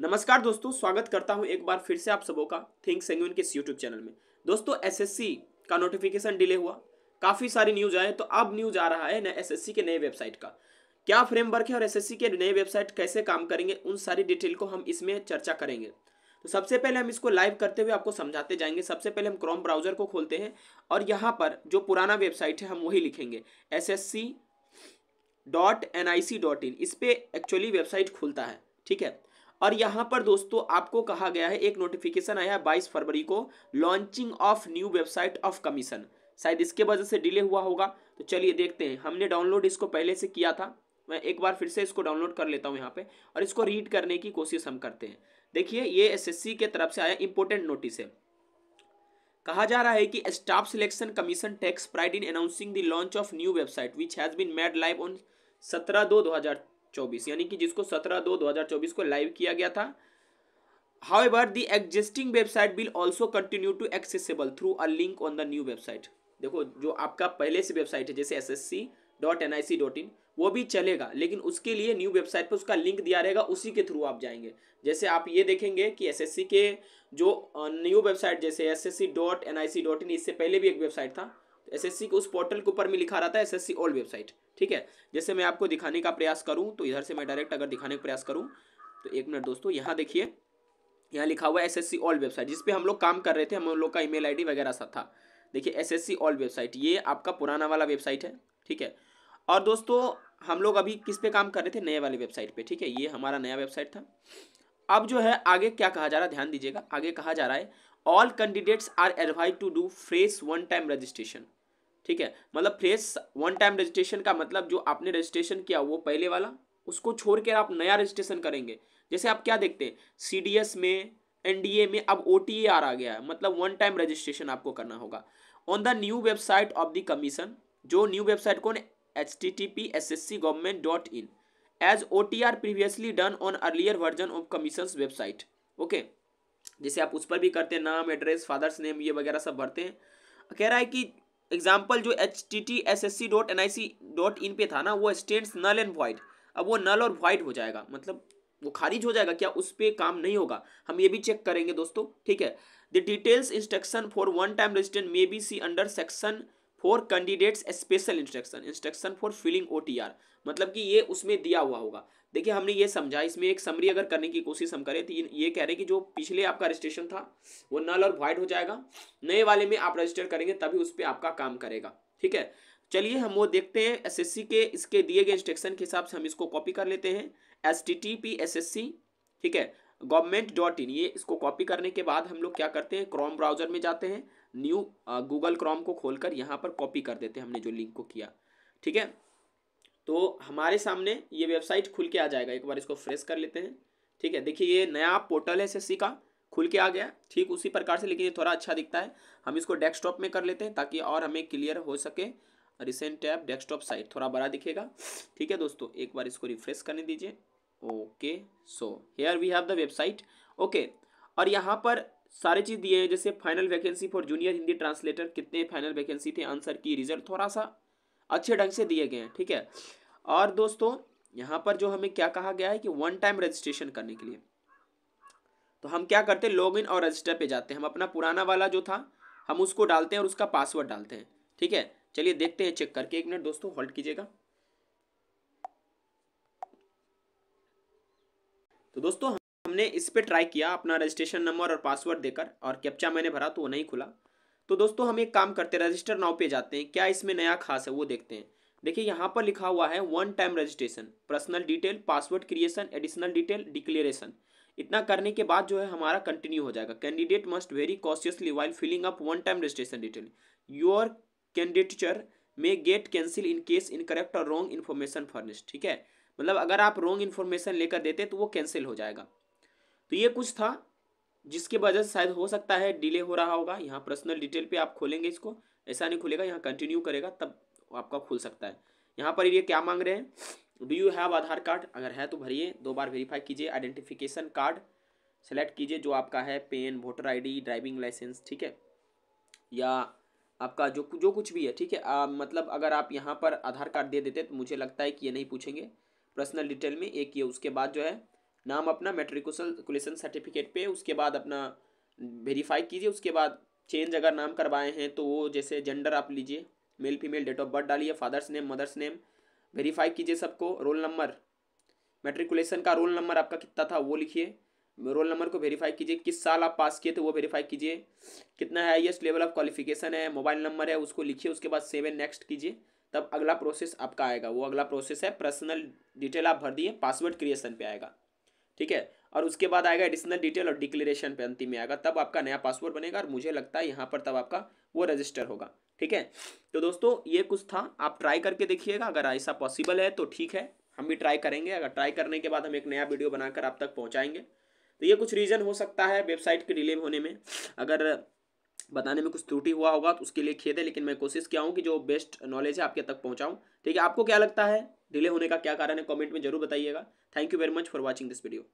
नमस्कार दोस्तों स्वागत करता हूं एक बार फिर से आप सबों का थिंक सेंग्यून के यूट्यूब चैनल में दोस्तों एसएससी का नोटिफिकेशन डिले हुआ काफ़ी सारी न्यूज आए तो अब न्यूज आ रहा है ना एस के नए वेबसाइट का क्या फ्रेमवर्क है और एस के नए वेबसाइट कैसे काम करेंगे उन सारी डिटेल को हम इसमें चर्चा करेंगे तो सबसे पहले हम इसको लाइव करते हुए आपको समझाते जाएंगे सबसे पहले हम क्रोम ब्राउजर को खोलते हैं और यहाँ पर जो पुराना वेबसाइट है हम वही लिखेंगे S S C dot N I C dot in इस पर एक्चुअली वेबसाइट खुलता है ठीक है और यहाँ पर दोस्तों आपको कहा गया है एक नोटिफिकेशन आया है बाईस फरवरी को launching of new website of commission शायद इसके वजह से डिले हुआ होगा तो चलिए देखते हैं हमने डाउनलोड इसको पहले से किया था मैं एक बार फिर से इसको डाउनलोड कर लेता हूँ यहाँ पे और इसको रीड करने की कोशिश हम करते हैं देखिए ये एस के तरफ से आया इंपॉर्टेंट नोटिस है कहा जा रहा है कि staff selection commission takes pride in announcing the launch of new website which has been made live on सत्रह दो दो हज़ार चौबीस यानी कि जिसको सत्रह दो दो हज़ार चौबीस को लाइव किया गया था however the existing website will also continue to accessible through a link on the new website देखो जो आपका पहले से वेबसाइट है जैसे S S C dot N I C dot in वो भी चलेगा लेकिन उसके लिए न्यू वेबसाइट पर उसका लिंक दिया रहेगा उसी के थ्रू आप जाएंगे जैसे आप ये देखेंगे कि एस एस सी के जो न्यू वेबसाइट जैसे S S C dot N I C dot in इससे पहले भी एक वेबसाइट था एसएससी के उस पोर्टल के ऊपर में लिखा रहता है एसएससी ऑल वेबसाइट ठीक है जैसे मैं आपको दिखाने का प्रयास करूँ तो इधर से मैं डायरेक्ट अगर दिखाने का प्रयास करूँ तो एक मिनट दोस्तों यहाँ देखिए यहाँ लिखा हुआ है एस ऑल वेबसाइट जिसपे हम लोग काम कर रहे थे हम लोग का आई डी वगैरह सब था देखिए एस ऑल वेबसाइट ये आपका पुराना वाला वेबसाइट है ठीक है और दोस्तों हम लोग अभी किस पे काम कर रहे थे नए वाली वेबसाइट पे ठीक है ये हमारा नया वेबसाइट था अब जो है आगे क्या कहा जा रहा है ध्यान दीजिएगा आगे कहा जा रहा है all candidates are advise to do fresh one time registration ठीक है मतलब फ्रेश वन टाइम रजिस्ट्रेशन का मतलब जो आपने रजिस्ट्रेशन किया वो पहले वाला उसको छोड़ कर आप नया रजिस्ट्रेशन करेंगे जैसे आप क्या देखते हैं सी में एन में अब ओ आर आ गया है मतलब वन टाइम रजिस्ट्रेशन आपको करना होगा on the new website of the commission जो न्यू वेबसाइट कौन H T T P S S C government dot in as O T R previously done on earlier version of commission website okay जैसे आप उस पर भी करते हैं नाम एड्रेस फादर्स नेम ये वगैरह सब भरते हैं कह रहा है कि एग्जाम्पल जो H T T S S C dot N I C dot in पे था ना वो स्टेट्स नल एंड वाइड अब वो नल और वाइड हो जाएगा मतलब वो खारिज हो जाएगा क्या उस पर काम नहीं होगा हम ये भी चेक करेंगे दोस्तों ठीक है the details instruction for one time registration may be seen under section for candidates special instruction instruction for filling O मतलब कि ये उसमें दिया हुआ होगा देखिए हमने ये समझा इसमें एक समरी अगर करने की कोशिश हम करें तो ये कह रहे हैं कि जो पिछले आपका रजिस्ट्रेशन था वो नल और वाइड हो जाएगा नए वाले में आप रजिस्टर करेंगे तभी उस पर आपका काम करेगा ठीक है चलिए हम वो देखते हैं सी के इसके दिए गए इंस्ट्रक्शन के हिसाब से हम इसको कॉपी कर लेते हैं S T T P S S C ठीक है गवर्नमेंट डॉट इन ये इसको कॉपी करने के बाद हम लोग क्या करते हैं क्रोम ब्राउजर में जाते हैं न्यू गूगल क्रोम को खोलकर यहाँ पर कॉपी कर देते हैं हमने जो लिंक को किया ठीक है तो हमारे सामने ये वेबसाइट खुल के आ जाएगा एक बार इसको फ्रेश कर लेते हैं ठीक है देखिए ये नया पोर्टल है एस का खुल के आ गया ठीक उसी प्रकार से लेकिन ये थोड़ा अच्छा दिखता है हम इसको डेस्कटॉप में कर लेते हैं ताकि और हमें क्लियर हो सके रिसेंट टैब डेस्कटॉप साइट थोड़ा बड़ा दिखेगा ठीक है दोस्तों एक बार इसको रिफ्रेश करने दीजिए okay so here we have the website okay और यहाँ पर सारी चीज़ दिए हैं जैसे final vacancy for junior Hindi translator कितने फाइनल वैकेंसी थे आंसर की रिजल्ट थोड़ा सा अच्छे ढंग से दिए गए हैं ठीक है और दोस्तों यहाँ पर जो हमें क्या कहा गया है कि वन टाइम रजिस्ट्रेशन करने के लिए तो हम क्या करते हैं लॉग इन और रजिस्टर पे जाते हैं हम अपना पुराना वाला जो था हम उसको डालते हैं और उसका पासवर्ड डालते हैं ठीक है चलिए देखते हैं चेक करके एक मिनट दोस्तों होल्ड कीजिएगा तो दोस्तों हमने इस पर ट्राई किया अपना रजिस्ट्रेशन नंबर और पासवर्ड देकर और कैप्चा मैंने भरा तो वो नहीं खुला तो दोस्तों हम एक काम करते हैं रजिस्टर नाव पे जाते हैं क्या इसमें नया खास है वो देखते हैं देखिए यहाँ पर लिखा हुआ है one time registration personal detail password creation additional detail declaration इतना करने के बाद जो है हमारा कंटिन्यू हो जाएगा candidate must very cautiously while filling up one time registration detail your candidature may get cancel in case incorrect और रॉन्ग इन्फॉर्मेशन फर्निश ठीक है मतलब अगर आप रॉन्ग इन्फॉर्मेशन लेकर देते तो वो कैंसिल हो जाएगा तो ये कुछ था जिसके वजह से शायद हो सकता है डिले हो रहा होगा यहाँ पर्सनल डिटेल पे आप खोलेंगे इसको ऐसा नहीं खुलेगा यहाँ कंटिन्यू करेगा तब आपका खुल सकता है यहाँ पर ये क्या मांग रहे हैं do you have Aadhaar card अगर है तो भरिए दो बार वेरीफाई कीजिए आइडेंटिफिकेशन कार्ड सेलेक्ट कीजिए जो आपका है PAN voter I driving licence ठीक है या आपका जो जो कुछ भी है ठीक है आ, मतलब अगर आप यहाँ पर आधार कार्ड दे देते तो मुझे लगता है कि ये नहीं पूछेंगे पर्सनल डिटेल में एक ये उसके बाद जो है नाम अपना मेट्रिकुलेशन सर्टिफिकेट पे उसके बाद अपना वेरीफाई कीजिए उसके बाद चेंज अगर नाम करवाए हैं तो वो जैसे जेंडर आप लीजिए male female date of birth डालिए father's name mother's name verify कीजिए सबको रोल नंबर मेट्रिकुलेशन का रोल नंबर आपका कितना था वो लिखिए रोल नंबर को वेरीफाई कीजिए किस साल आप पास किए थे वो वेरीफाई कीजिए कितना highest highest level of qualification है मोबाइल नंबर है उसको लिखिए उसके बाद सेवन नेक्स्ट कीजिए तब अगला प्रोसेस आपका आएगा वो अगला प्रोसेस है पर्सनल डिटेल आप भर दिए पासवर्ड क्रिएशन पे आएगा ठीक है और उसके बाद आएगा एडिशनल डिटेल और डिक्लेरेशन पे अंतिम में आएगा तब आपका नया पासवर्ड बनेगा और मुझे लगता है यहाँ पर तब आपका वो रजिस्टर होगा ठीक है तो दोस्तों ये कुछ था आप ट्राई करके देखिएगा अगर ऐसा पॉसिबल है तो ठीक है हम भी ट्राई करेंगे अगर ट्राई करने के बाद हम एक नया वीडियो बनाकर आप तक पहुँचाएंगे तो ये कुछ रीज़न हो सकता है वेबसाइट के डिले होने में अगर बताने में कुछ त्रुटि हुआ होगा तो उसके लिए खेद है लेकिन मैं कोशिश किया हूँ कि जो बेस्ट नॉलेज है आपके तक पहुँचाऊँ ठीक है आपको क्या लगता है डिले होने का क्या कारण है कॉमेंट में जरूर बताइएगा thank you very much for watching this video